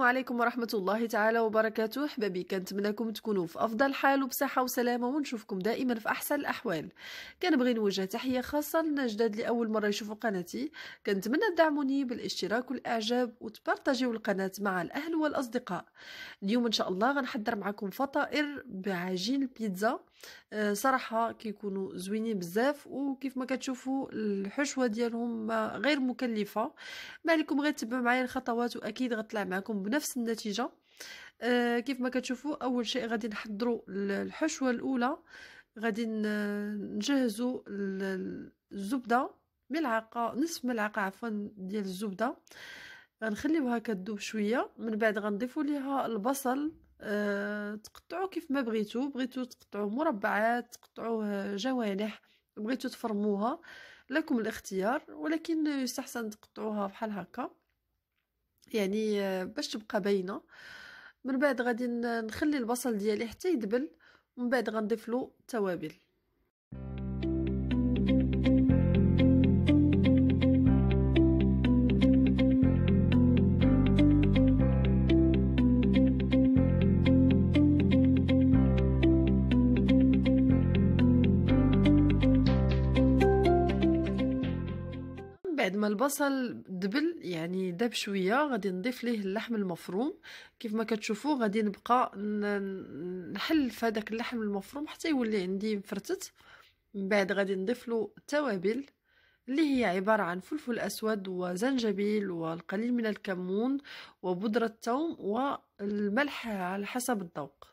السلام عليكم ورحمة الله تعالى وبركاته حبابي كنتمناكم تكونوا في أفضل حال وبصحة وسلامة ونشوفكم دائما في أحسن الأحوال كنبغي نوجه تحية خاصة لنا جداد لأول مرة يشوفوا قناتي كنتمنى تدعموني بالاشتراك والإعجاب وتبارطاجيو القناة مع الأهل والأصدقاء اليوم إن شاء الله غنحضر معكم فطائر بعجين البيتزا آه، صراحة كيكونوا زوينين بزاف وكيف ما كتشوفوا الحشوة ديالهم غير مكلفة ما عليكم غير تبعوا معايا الخطوات وأكيد غطلع معكم بنفس النتيجه أه كيف ما كتشوفوا اول شيء غادي نحضروا الحشوه الاولى غادي نجهزوا الزبده ملعقه نصف ملعقه عفوا ديال الزبده غنخليوها كتذوب شويه من بعد غنضيفوا ليها البصل أه تقطعوا كيف ما بغيتو بغيتو تقطعوا مربعات تقطعوه آه، جوانح بغيتو تفرموها لكم الاختيار ولكن يستحسن تقطعوها بحال هكا يعني آه، باش تبقى باينه من بعد غادي نخلي البصل ديالي حتى يدبل ومن بعد غنضيف له التوابل بعد ما البصل دبل يعني داب شويه غادي نضيف ليه اللحم المفروم كيف ما كتشوفوا غادي نبقى نحل في هذاك اللحم المفروم حتى يولي عندي مفرتت من بعد غادي نضيف له التوابل اللي هي عبارة عن فلفل أسود وزنجبيل والقليل من الكمون وبودرة الثوم والملح على حسب الذوق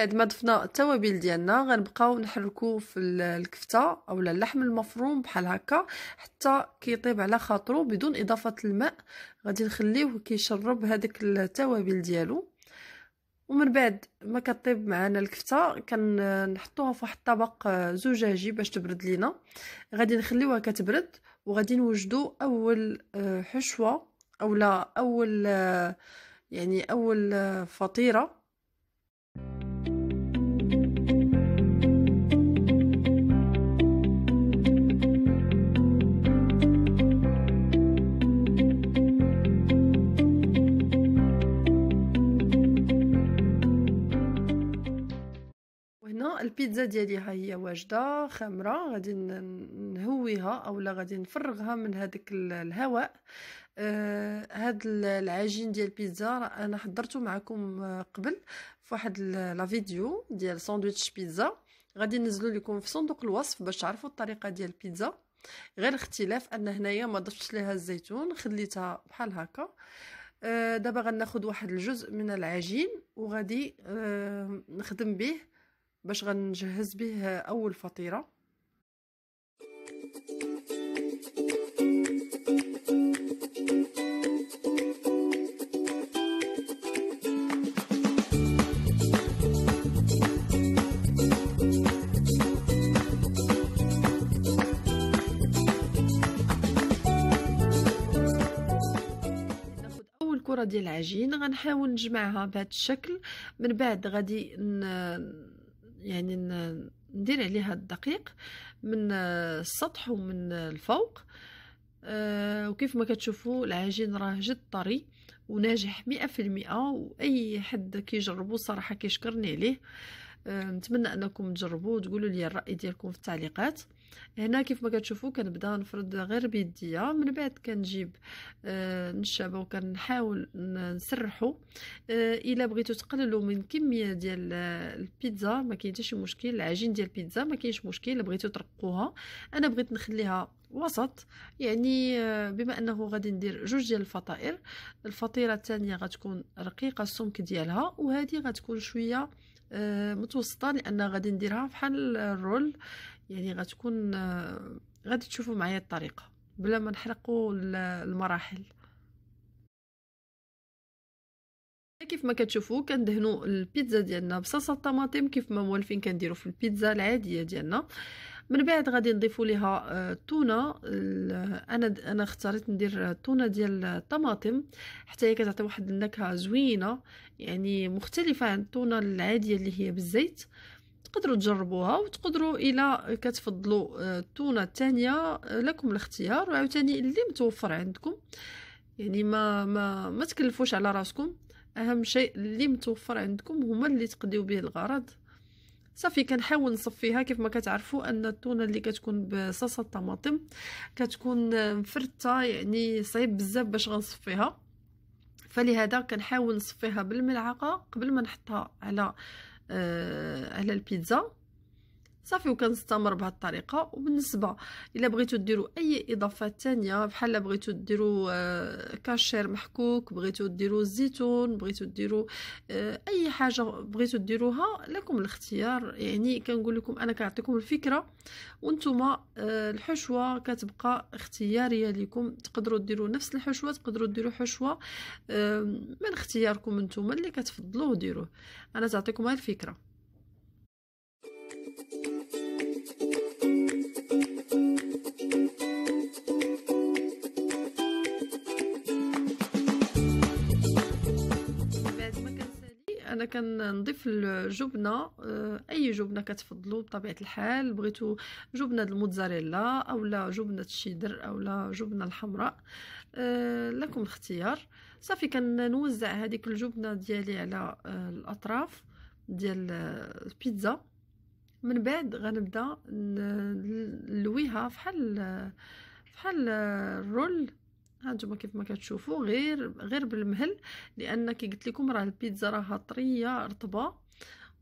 بعد ما ضفنا التوابل ديالنا غنبقاو نحركو في الكفته اولا اللحم المفروم بحال هكا حتى كيطيب على خاطرو بدون اضافه الماء غادي نخليوه كيشرب هذاك التوابل ديالو ومن بعد ما كطيب معنا الكفته كنحطوها في واحد الطبق آه، زجاجي باش تبرد لينا غادي نخليوها كتبرد وغادي نوجدو اول آه، حشوه اولا اول آه، يعني اول فطيره البيتزا ديالي ها هي واجده خامره غادي نهويها اولا غادي نفرغها من هذاك الهواء آه هاد العجين ديال البيتزا انا حضرته معكم آه، قبل في واحد لا فيديو ديال ساندويتش بيتزا غادي ننزلو لكم في صندوق الوصف باش تعرفوا الطريقه ديال البيتزا غير اختلاف ان هنايا ما ضفتش ليها الزيتون خليتها بحال هكا آه، دابا غناخذ واحد الجزء من العجين وغادي آه، نخدم به باش غنجهز به اول فطيره كره ديال العجين غنحاول نجمعها بهذا الشكل من بعد غادي يعني ندير عليها الدقيق من السطح ومن الفوق آه، وكيف ما كتشوفوا العجين راه جد طري وناجح مئة في المئة وأي حد كيجربو صراحة كيشكرني عليه أه، نتمنى انكم تجربوا وتقولوا لي الراي ديالكم في التعليقات هنا كيف ما كتشوفوا كنبدا نفرد غير بيديا من بعد كنجيب آه نشابه وكنحاول نسرحو آه الا بغيتو تقللوا من كميه ديال البيتزا ما كاين حتى شي مشكل العجين ديال البيتزا ما كاينش مشكل الا بغيتو ترقوها انا بغيت نخليها وسط يعني آه، بما انه غادي ندير جوج ديال الفطائر الفطيره الثانيه غتكون رقيقه السمك ديالها وهذه غتكون شويه آه، متوسطه لان غادي نديرها بحال الرول يعني غتكون آه، غادي تشوفوا معايا الطريقه بلا ما نحرقوا المراحل كيف ما كتشوفوا كندهنوا البيتزا ديالنا بصلصه الطماطم كيف ما موالفين كنديروا في البيتزا العاديه ديالنا من بعد غادي نضيفوا ليها التونه آه، انا انا اختاريت ندير التونه ديال الطماطم حتى هي كتعطي واحد النكهه زوينه يعني مختلفه عن التونه العاديه اللي هي بالزيت تقدروا تجربوها وتقدروا الى كتفضلوا آه، التونه الثانيه آه، لكم الاختيار وعاوتاني اللي متوفر عندكم يعني ما ما ما تكلفوش على راسكم اهم شيء اللي متوفر عندكم هما اللي تقضيو به الغرض صافي كنحاول نصفيها كيف ما كتعرفوا ان التونه اللي كتكون بصلصه الطماطم كتكون مفرته يعني صعيب بزاف باش غنصفيها فلهذا كنحاول نصفيها بالملعقه قبل ما نحطها على آه على البيتزا صافي وكنستمر بهذه الطريقه وبالنسبه الا بغيتو ديروا اي اضافات ثانيه بحال بغيتو ديروا آه، كاشير محكوك بغيتو ديروا الزيتون بغيتو ديروا آه، اي حاجه بغيتو ديروها لكم الاختيار يعني كنقول لكم انا كنعطيكم الفكره وانتم آه، الحشوه كتبقى اختياريه لكم تقدروا ديروا نفس الحشوه تقدروا ديروا حشوه من اختياركم انتم اللي كتفضلوه ديروه انا تعطيكم هذه الفكره انا كنضيف الجبنه آه، اي جبنه كتفضلوا بطبيعه الحال بغيتو جبنه الموتزاريلا اولا جبنه الشيدر اولا جبنه الحمراء آه، لكم الاختيار صافي كنوزع هذيك الجبنه ديالي على آه، الاطراف ديال البيتزا من بعد غنبدا نلويها فحال فحال الرول هانتوما كيف ما كتشوفوا غير غير بالمهل لان كي قلت لكم راه البيتزا راها طريه رطبه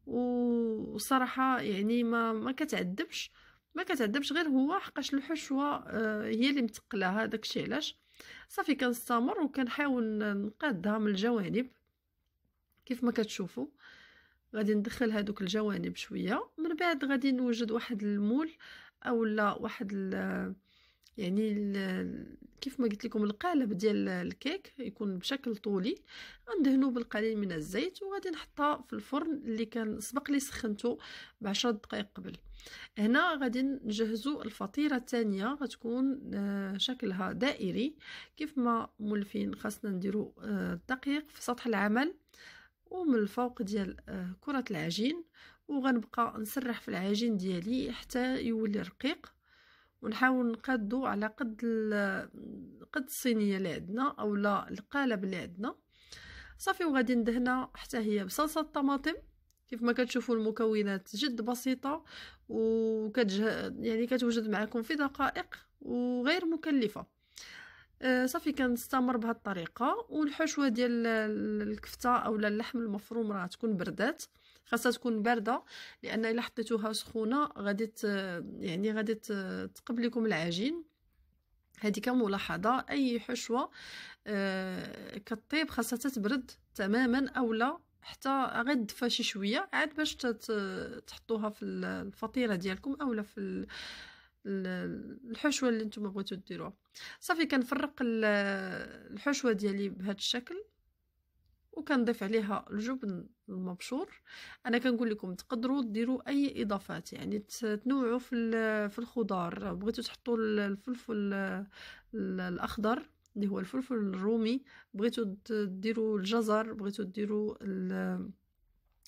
وصراحه يعني ما ما كتعذبش ما كتعذبش غير هو حقاش الحشوه آه، هي اللي متقله هذاك الشيء علاش صافي كنستمر وكنحاول نقادها من الجوانب كيف ما كتشوفوا غادي ندخل هادوك الجوانب شويه من بعد غادي نوجد واحد المول اولا واحد يعني كيف ما قلت لكم القالب ديال الكيك يكون بشكل طولي غندهنو بالقليل من الزيت وغادي نحطها في الفرن اللي كان سبق لي سخنته بعشرة دقائق قبل هنا غادي نجهزو الفطيره الثانيه غتكون آه، شكلها دائري كيف ما مولفين خاصنا نديرو آه، الدقيق في سطح العمل ومن الفوق ديال آه، كره العجين وغنبقى نسرح في العجين ديالي حتى يولي رقيق ونحاول نقادو على قد قد الصينيه اللي عندنا اولا القالب اللي عندنا صافي وغادي ندهنا حتى هي بصلصه الطماطم كيف ما كتشوفوا المكونات جد بسيطه وكتجه يعني كتوجد معكم في دقائق وغير مكلفه آه صافي كنستمر بهذه الطريقه والحشوه ديال الكفته اولا اللحم المفروم راه تكون بردات خاصها تكون بارده لان الا حطيتوها سخونه غادي يعني غادي تقبل لكم العجين هذه كملاحظه اي حشوه آه، كطيب خاصها تبرد تماما اولا حتى غير دفا شي شويه عاد باش تحطوها في الفطيره ديالكم اولا في الحشوه اللي نتوما بغيتو ديروها صافي كنفرق الحشوه ديالي بهذا الشكل وكنضيف عليها الجبن المبشور انا كنقول لكم تقدروا ديروا اي اضافات يعني تنوعوا في في الخضار بغيتوا تحطوا الفلفل الاخضر اللي هو الفلفل الرومي بغيتوا ديروا الجزر بغيتوا ديروا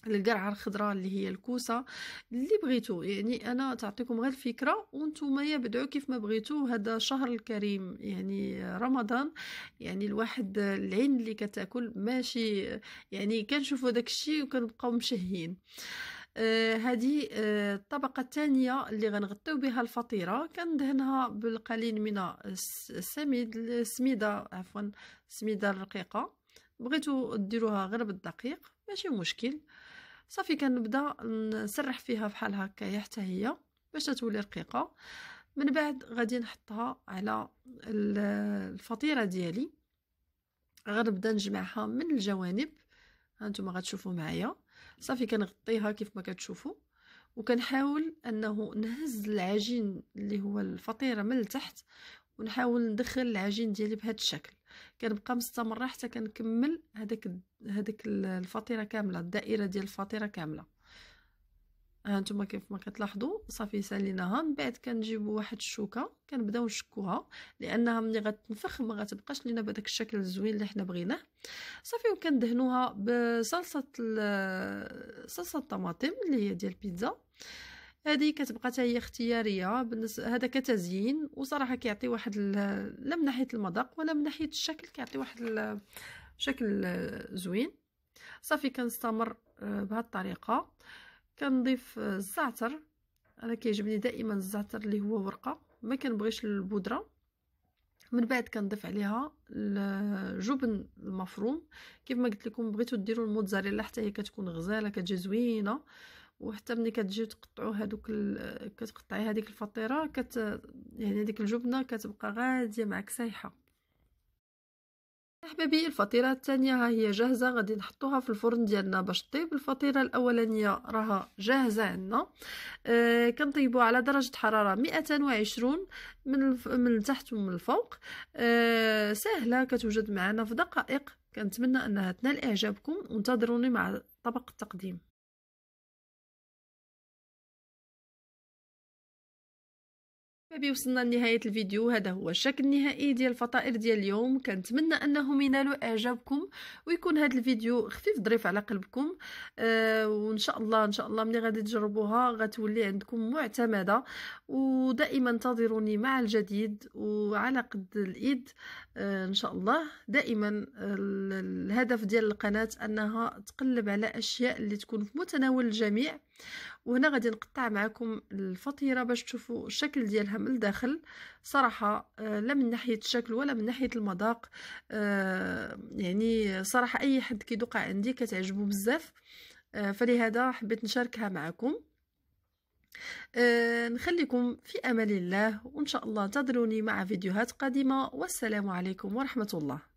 القرعه الخضراء اللي هي الكوسه اللي بغيتو يعني انا تعطيكم غير الفكره وانتم بدعوا كيف ما بغيتو هذا الشهر الكريم يعني رمضان يعني الواحد العين اللي كتاكل ماشي يعني كنشوفوا داك الشيء وكنبقاو مشهيين آه، هذه آه الطبقة الثانية اللي غنغطيو بها الفطيرة كندهنها بالقليل من السميد السميدة عفوا السميدة الرقيقة بغيتو ديروها غير بالدقيق ماشي مشكل صافي كنبدا نسرح فيها بحال هكايا حتى هي باش تولي رقيقه من بعد غادي نحطها على الفطيره ديالي غنبدا نجمعها من الجوانب هانتوما غتشوفوا معايا صافي كنغطيها كيف ما كتشوفوا وكنحاول انه نهز العجين اللي هو الفطيره من التحت ونحاول ندخل العجين ديالي بهذا الشكل كنبقى مستمره حتى كنكمل هذاك هذاك الفطيره كامله الدائره ديال الفطيره كامله ها نتوما كيف ما كتلاحظوا صافي ساليناها من بعد كنجيبوا واحد الشوكه كنبداو نشكوها لانها ملي غتنفخ ما غتبقاش لينا بهذاك الشكل الزوين اللي حنا بغيناه صافي وكندهنوها بصلصه صلصه الطماطم اللي هي ديال البيتزا هذه كتبقى حتى هي اختياريه هذا كتزيين وصراحه كيعطي واحد لا من ناحيه المذاق ولا من ناحيه الشكل كيعطي واحد شكل زوين صافي كنستمر آه، بهذه الطريقه كنضيف آه، الزعتر انا كيعجبني دائما الزعتر اللي هو ورقه ما كنبغيش البودره من بعد كنضيف عليها الجبن المفروم كيف ما قلت لكم بغيتو ديروا الموتزاريلا حتى هي كتكون غزاله كتجي زوينه وحتى ملي كتجيو تقطعوا هذوك ال... كتقطعي هذيك الفطيره كت يعني هذيك الجبنه كتبقى غاديه معك سايحه مرحبا الفطيره الثانيه ها هي جاهزه غادي نحطوها في الفرن ديالنا باش طيب الفطيره الاولانيه راها جاهزه عندنا آه كنطيبو على درجه حراره 220 من الف... من التحت ومن الفوق آه سهله كتوجد معنا في دقائق كنتمنى انها تنال اعجابكم وانتظروني مع طبق التقديم بابي وصلنا لنهاية الفيديو هذا هو الشكل النهائي ديال الفطائر ديال اليوم كنتمنى انهم ينالوا اعجابكم ويكون هذا الفيديو خفيف ظريف على قلبكم آه وان شاء الله ان شاء الله ملي غادي تجربوها غتولي عندكم معتمدة ودائما انتظروني مع الجديد وعلى قد الايد آه ان شاء الله دائما الهدف ديال القناة انها تقلب على اشياء اللي تكون في متناول الجميع وهنا غادي نقطع معكم الفطيره باش تشوفوا الشكل ديالها من الداخل صراحه آه، لا من ناحيه الشكل ولا من ناحيه المذاق آه، يعني صراحه اي حد كيدوق عندي كتعجبو بزاف آه، فلهذا حبيت نشاركها معكم نخليكم في أمان الله وإن شاء الله انتظروني مع فيديوهات قادمة والسلام عليكم ورحمة الله